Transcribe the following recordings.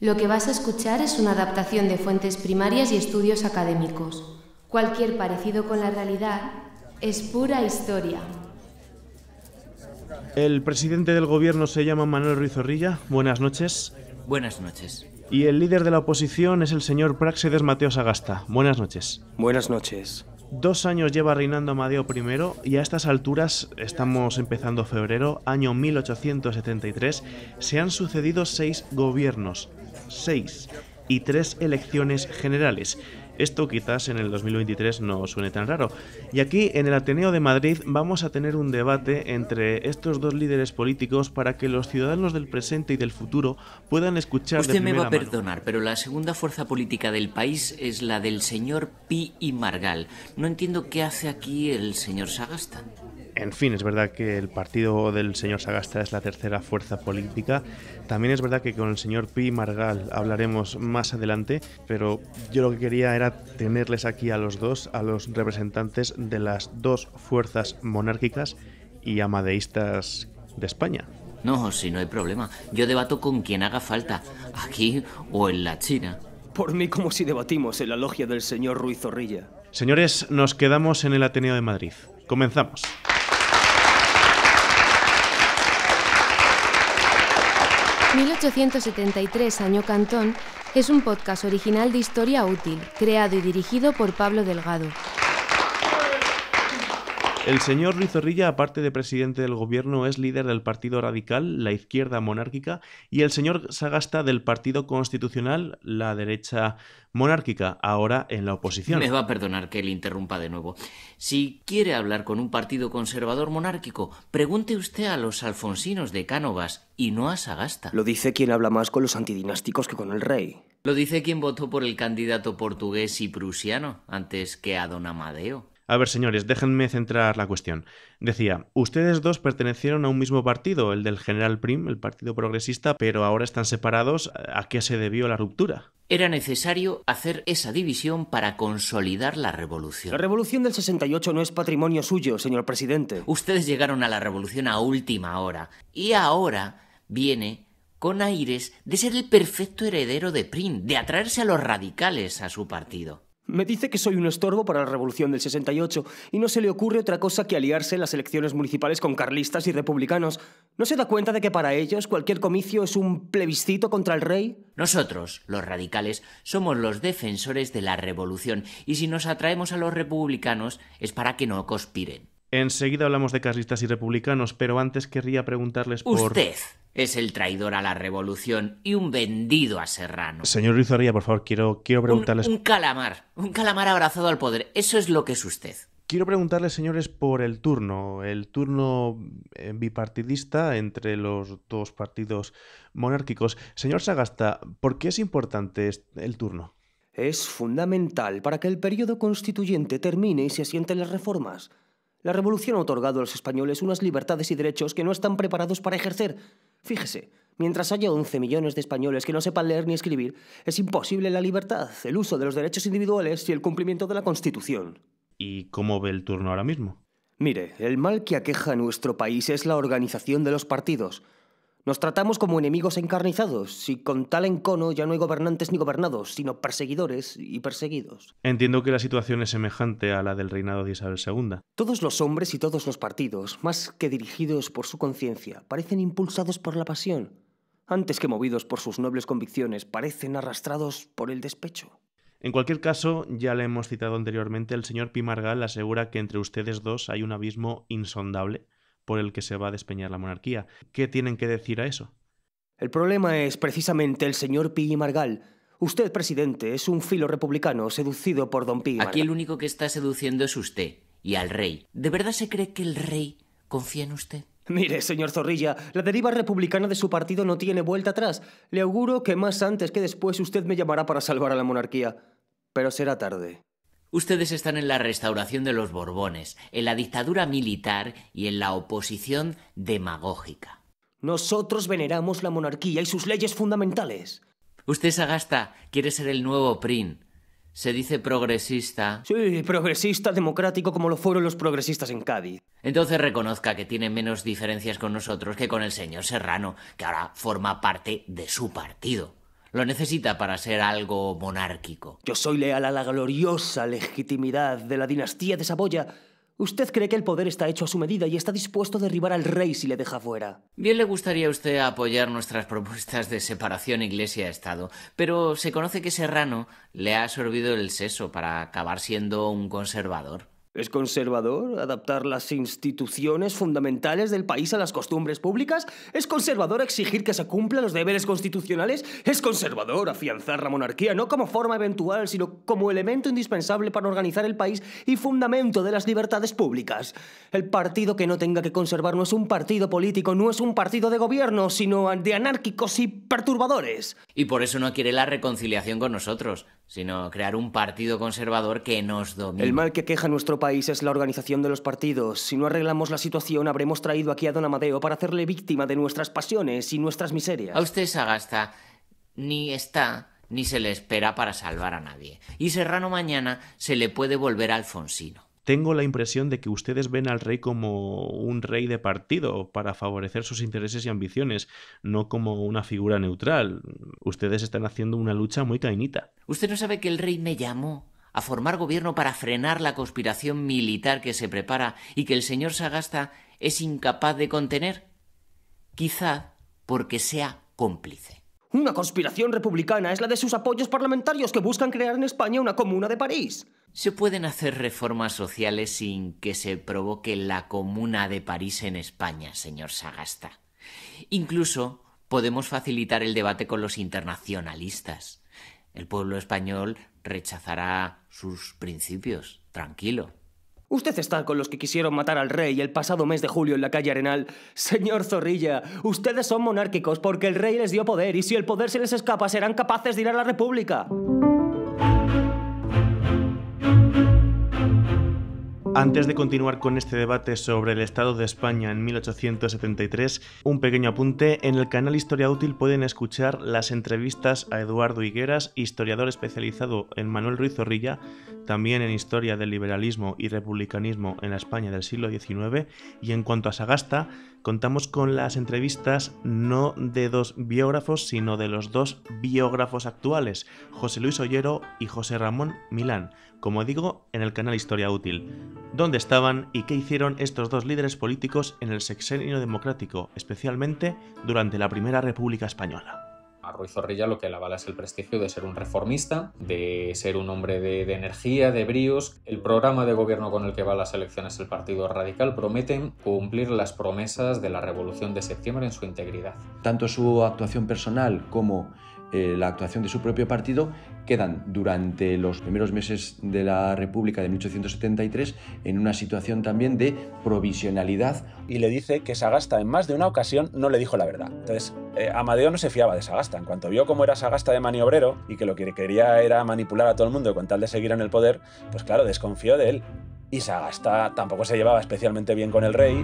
Lo que vas a escuchar es una adaptación de fuentes primarias y estudios académicos. Cualquier parecido con la realidad es pura historia. El presidente del gobierno se llama Manuel Ruiz Zorrilla. Buenas noches. Buenas noches. Y el líder de la oposición es el señor Praxedes Mateo Sagasta. Buenas noches. Buenas noches. Dos años lleva reinando Amadeo I y a estas alturas, estamos empezando febrero, año 1873, se han sucedido seis gobiernos seis y tres elecciones generales. Esto quizás en el 2023 no suene tan raro. Y aquí en el Ateneo de Madrid vamos a tener un debate entre estos dos líderes políticos para que los ciudadanos del presente y del futuro puedan escuchar. Usted de primera me va a perdonar, pero la segunda fuerza política del país es la del señor Pi y Margal. No entiendo qué hace aquí el señor Sagasta. En fin, es verdad que el partido del señor Sagasta es la tercera fuerza política. También es verdad que con el señor Pi Margal hablaremos más adelante, pero yo lo que quería era tenerles aquí a los dos, a los representantes de las dos fuerzas monárquicas y amadeístas de España. No, si no hay problema. Yo debato con quien haga falta, aquí o en la China. Por mí como si debatimos en la logia del señor Ruiz Zorrilla. Señores, nos quedamos en el Ateneo de Madrid. Comenzamos. 1873 Año Cantón es un podcast original de historia útil, creado y dirigido por Pablo Delgado. El señor Rizorrilla, aparte de presidente del gobierno, es líder del Partido Radical, la izquierda monárquica, y el señor Sagasta del Partido Constitucional, la derecha monárquica, ahora en la oposición. Me va a perdonar que le interrumpa de nuevo. Si quiere hablar con un partido conservador monárquico, pregunte usted a los alfonsinos de Cánovas y no a Sagasta. Lo dice quien habla más con los antidinásticos que con el rey. Lo dice quien votó por el candidato portugués y prusiano antes que a don Amadeo. A ver, señores, déjenme centrar la cuestión. Decía, ustedes dos pertenecieron a un mismo partido, el del general Prim, el Partido Progresista, pero ahora están separados. ¿A qué se debió la ruptura? Era necesario hacer esa división para consolidar la revolución. La revolución del 68 no es patrimonio suyo, señor presidente. Ustedes llegaron a la revolución a última hora y ahora viene con aires de ser el perfecto heredero de Prim, de atraerse a los radicales a su partido. Me dice que soy un estorbo para la revolución del 68 y no se le ocurre otra cosa que aliarse en las elecciones municipales con carlistas y republicanos. ¿No se da cuenta de que para ellos cualquier comicio es un plebiscito contra el rey? Nosotros, los radicales, somos los defensores de la revolución y si nos atraemos a los republicanos es para que no conspiren. Enseguida hablamos de carlistas y republicanos, pero antes querría preguntarles por... Usted es el traidor a la revolución y un vendido a Serrano. Señor Rizoría, por favor, quiero, quiero preguntarles... Un, calamar, un calamar abrazado al poder, eso es lo que es usted. Quiero preguntarle, señores, por el turno, el turno eh, bipartidista entre los dos partidos monárquicos. Señor Sagasta, ¿por qué es importante el turno? Es fundamental para que el periodo constituyente termine y se asienten las reformas. La revolución ha otorgado a los españoles unas libertades y derechos que no están preparados para ejercer. Fíjese, mientras haya 11 millones de españoles que no sepan leer ni escribir, es imposible la libertad, el uso de los derechos individuales y el cumplimiento de la Constitución. ¿Y cómo ve el turno ahora mismo? Mire, el mal que aqueja a nuestro país es la organización de los partidos. Nos tratamos como enemigos encarnizados, y con tal encono ya no hay gobernantes ni gobernados, sino perseguidores y perseguidos. Entiendo que la situación es semejante a la del reinado de Isabel II. Todos los hombres y todos los partidos, más que dirigidos por su conciencia, parecen impulsados por la pasión. Antes que movidos por sus nobles convicciones, parecen arrastrados por el despecho. En cualquier caso, ya le hemos citado anteriormente, el señor Pimargal asegura que entre ustedes dos hay un abismo insondable por el que se va a despeñar la monarquía. ¿Qué tienen que decir a eso? El problema es precisamente el señor y Margal. Usted, presidente, es un filo republicano seducido por don Pi. Aquí el único que está seduciendo es usted y al rey. ¿De verdad se cree que el rey confía en usted? Mire, señor Zorrilla, la deriva republicana de su partido no tiene vuelta atrás. Le auguro que más antes que después usted me llamará para salvar a la monarquía. Pero será tarde. Ustedes están en la restauración de los Borbones, en la dictadura militar y en la oposición demagógica. Nosotros veneramos la monarquía y sus leyes fundamentales. Usted, Sagasta, quiere ser el nuevo PRIN. Se dice progresista. Sí, progresista democrático como lo fueron los progresistas en Cádiz. Entonces reconozca que tiene menos diferencias con nosotros que con el señor Serrano, que ahora forma parte de su partido. Lo necesita para ser algo monárquico. Yo soy leal a la gloriosa legitimidad de la dinastía de Saboya. Usted cree que el poder está hecho a su medida y está dispuesto a derribar al rey si le deja fuera. Bien le gustaría a usted apoyar nuestras propuestas de separación Iglesia-Estado, pero se conoce que Serrano le ha absorbido el seso para acabar siendo un conservador. ¿Es conservador adaptar las instituciones fundamentales del país a las costumbres públicas? ¿Es conservador exigir que se cumplan los deberes constitucionales? ¿Es conservador afianzar la monarquía no como forma eventual, sino como elemento indispensable para organizar el país y fundamento de las libertades públicas? El partido que no tenga que conservar no es un partido político, no es un partido de gobierno, sino de anárquicos y perturbadores. Y por eso no quiere la reconciliación con nosotros sino crear un partido conservador que nos domine. El mal que queja nuestro país es la organización de los partidos. Si no arreglamos la situación, habremos traído aquí a don Amadeo para hacerle víctima de nuestras pasiones y nuestras miserias. A usted, Sagasta, ni está ni se le espera para salvar a nadie. Y Serrano mañana se le puede volver a Alfonsino tengo la impresión de que ustedes ven al rey como un rey de partido para favorecer sus intereses y ambiciones, no como una figura neutral. Ustedes están haciendo una lucha muy cainita. ¿Usted no sabe que el rey me llamó? a formar gobierno para frenar la conspiración militar que se prepara y que el señor Sagasta es incapaz de contener? Quizá porque sea cómplice. Una conspiración republicana es la de sus apoyos parlamentarios que buscan crear en España una comuna de París se pueden hacer reformas sociales sin que se provoque la Comuna de París en España, señor Sagasta. Incluso podemos facilitar el debate con los internacionalistas. El pueblo español rechazará sus principios, tranquilo. Usted está con los que quisieron matar al rey el pasado mes de julio en la calle Arenal. Señor Zorrilla, ustedes son monárquicos porque el rey les dio poder y si el poder se les escapa serán capaces de ir a la República. Antes de continuar con este debate sobre el Estado de España en 1873, un pequeño apunte, en el canal Historia Útil pueden escuchar las entrevistas a Eduardo Higueras, historiador especializado en Manuel Ruiz Zorrilla, también en historia del liberalismo y republicanismo en la España del siglo XIX, y en cuanto a Sagasta, contamos con las entrevistas no de dos biógrafos, sino de los dos biógrafos actuales, José Luis Ollero y José Ramón Milán como digo, en el canal Historia Útil, dónde estaban y qué hicieron estos dos líderes políticos en el sexenio democrático, especialmente durante la Primera República Española. A Ruiz Zorrilla lo que alabala es el prestigio de ser un reformista, de ser un hombre de, de, energía, de bríos. El programa de gobierno con el que va a las elecciones el Partido Radical prometen cumplir las promesas de la Revolución de Septiembre en su integridad. Tanto su actuación personal como eh, la actuación de su propio partido, quedan durante los primeros meses de la República de 1873 en una situación también de provisionalidad. Y le dice que Sagasta en más de una ocasión no le dijo la verdad. Entonces, eh, Amadeo no se fiaba de Sagasta. En cuanto vio cómo era Sagasta de maniobrero y que lo que quería era manipular a todo el mundo con tal de seguir en el poder, pues claro, desconfió de él. Y Sagasta tampoco se llevaba especialmente bien con el rey.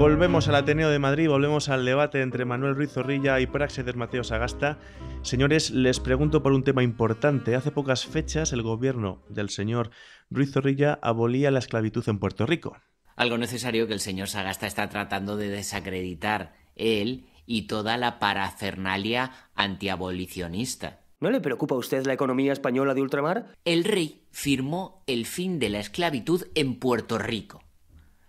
Volvemos al Ateneo de Madrid, volvemos al debate entre Manuel Ruiz Zorrilla y Praxedes Mateo Sagasta. Señores, les pregunto por un tema importante. Hace pocas fechas el gobierno del señor Ruiz Zorrilla abolía la esclavitud en Puerto Rico. Algo necesario que el señor Sagasta está tratando de desacreditar él y toda la parafernalia antiabolicionista. ¿No le preocupa a usted la economía española de ultramar? El rey firmó el fin de la esclavitud en Puerto Rico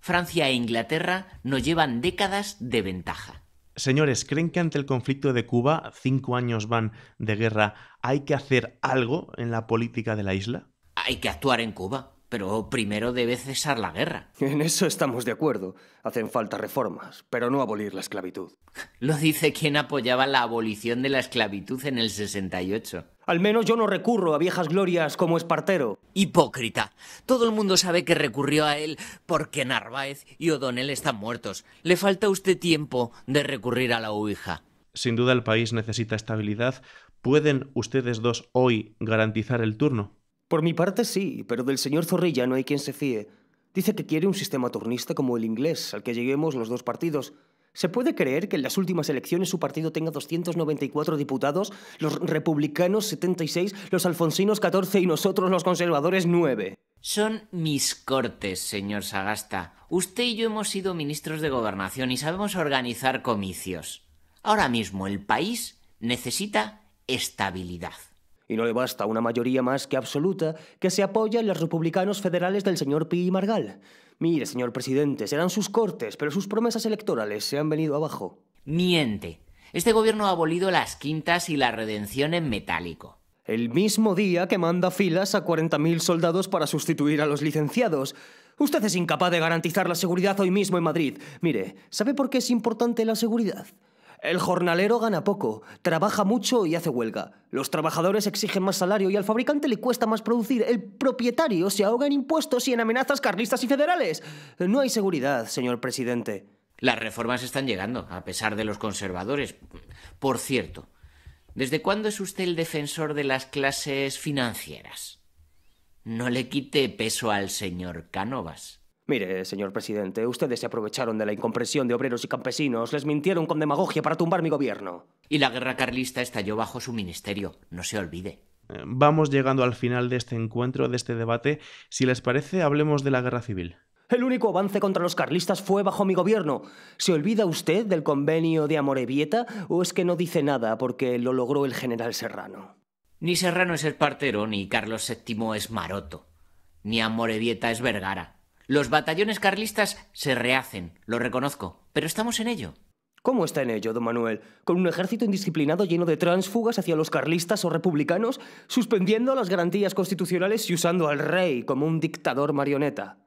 Francia e Inglaterra nos llevan décadas de ventaja. Señores, ¿creen que ante el conflicto de Cuba, cinco años van de guerra, hay que hacer algo en la política de la isla? Hay que actuar en Cuba, pero primero debe cesar la guerra. En eso estamos de acuerdo. Hacen falta reformas, pero no abolir la esclavitud. Lo dice quien apoyaba la abolición de la esclavitud en el 68. Al menos yo no recurro a viejas glorias como Espartero. Hipócrita. Todo el mundo sabe que recurrió a él porque Narváez y O'Donnell están muertos. Le falta a usted tiempo de recurrir a la Ouija. Sin duda el país necesita estabilidad. ¿Pueden ustedes dos hoy garantizar el turno? Por mi parte sí, pero del señor Zorrilla no hay quien se fíe. Dice que quiere un sistema turnista como el inglés, al que lleguemos los dos partidos. ¿Se puede creer que en las últimas elecciones su partido tenga 294 diputados, los republicanos 76, los alfonsinos 14 y nosotros los conservadores 9? Son mis cortes, señor Sagasta. Usted y yo hemos sido ministros de gobernación y sabemos organizar comicios. Ahora mismo el país necesita estabilidad y no le basta una mayoría más que absoluta que se apoya en los republicanos federales del señor Pi y Margal. Mire, señor presidente, serán sus cortes, pero sus promesas electorales se han venido abajo. Miente. Este gobierno ha abolido las quintas y la redención en metálico. El mismo día que manda filas a 40.000 soldados para sustituir a los licenciados. Usted es incapaz de garantizar la seguridad hoy mismo en Madrid. Mire, ¿sabe por qué es importante la seguridad? El jornalero gana poco, trabaja mucho y hace huelga. Los trabajadores exigen más salario y al fabricante le cuesta más producir. El propietario se ahoga en impuestos y en amenazas carlistas y federales. No hay seguridad, señor presidente. Las reformas están llegando, a pesar de los conservadores. Por cierto, ¿desde cuándo es usted el defensor de las clases financieras? No le quite peso al señor Cánovas. Mire, señor presidente, ustedes se aprovecharon de la incomprensión de obreros y campesinos, les mintieron con demagogia para tumbar mi gobierno. Y la guerra carlista estalló bajo su ministerio, no se olvide. Eh, vamos llegando al final de este encuentro, de este debate. Si les parece, hablemos de la guerra civil. El único avance contra los carlistas fue bajo mi gobierno. ¿Se olvida usted del convenio de Amorebieta o es que no dice nada porque lo logró el general Serrano? Ni Serrano es el partero, ni Carlos VII es Maroto, ni Amorebieta es Vergara. Los batallones carlistas se rehacen, lo reconozco, pero estamos en ello. ¿Cómo está en ello, don Manuel? ¿Con un ejército indisciplinado lleno de transfugas hacia los carlistas o republicanos, suspendiendo las garantías constitucionales y usando al rey como un dictador marioneta?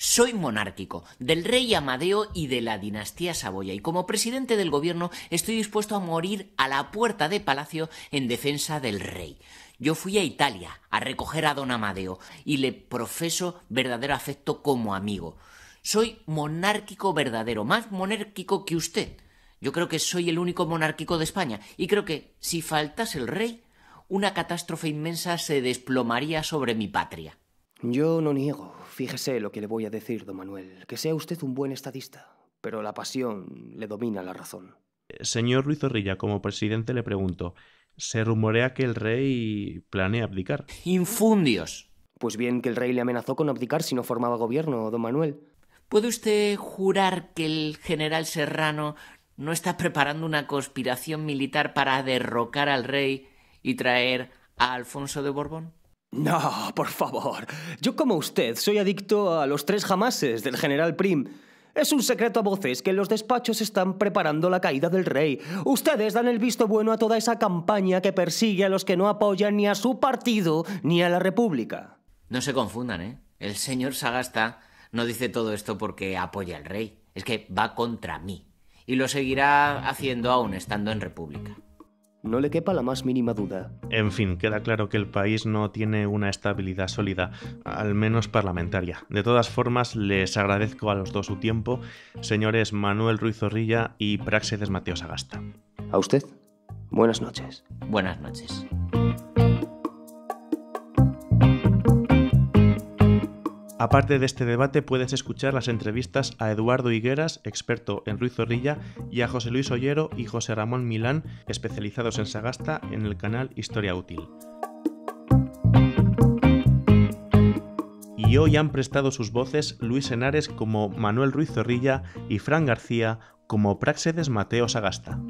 Soy monárquico del rey Amadeo y de la dinastía Saboya y como presidente del gobierno estoy dispuesto a morir a la puerta de palacio en defensa del rey. Yo fui a Italia a recoger a don Amadeo y le profeso verdadero afecto como amigo. Soy monárquico verdadero, más monárquico que usted. Yo creo que soy el único monárquico de España y creo que si faltase el rey, una catástrofe inmensa se desplomaría sobre mi patria. Yo no niego, fíjese lo que le voy a decir, don Manuel, que sea usted un buen estadista, pero la pasión le domina la razón. Señor Luis Zorrilla, como presidente le pregunto, se rumorea que el rey planea abdicar. Infundios. Pues bien, que el rey le amenazó con abdicar si no formaba gobierno, don Manuel. ¿Puede usted jurar que el general Serrano no está preparando una conspiración militar para derrocar al rey y traer a Alfonso de Borbón? No, por favor. Yo como usted soy adicto a los tres jamases del general Prim. Es un secreto a voces que los despachos están preparando la caída del rey. Ustedes dan el visto bueno a toda esa campaña que persigue a los que no apoyan ni a su partido ni a la República. No se confundan, ¿eh? El señor Sagasta no dice todo esto porque apoya al rey. Es que va contra mí. Y lo seguirá haciendo aún estando en República no le quepa la más mínima duda. En fin, queda claro que el país no tiene una estabilidad sólida, al menos parlamentaria. De todas formas, les agradezco a los dos su tiempo, señores Manuel Ruiz Zorrilla y Praxedes Mateos Agasta. A usted, buenas noches. Buenas noches. Aparte de este debate, puedes escuchar las entrevistas a Eduardo Higueras, experto en Ruiz Zorrilla, y a José Luis Ollero y José Ramón Milán, especializados en Sagasta, en el canal Historia Útil. Y hoy han prestado sus voces Luis Henares como Manuel Ruiz Zorrilla y Fran García como Praxedes Mateo Sagasta.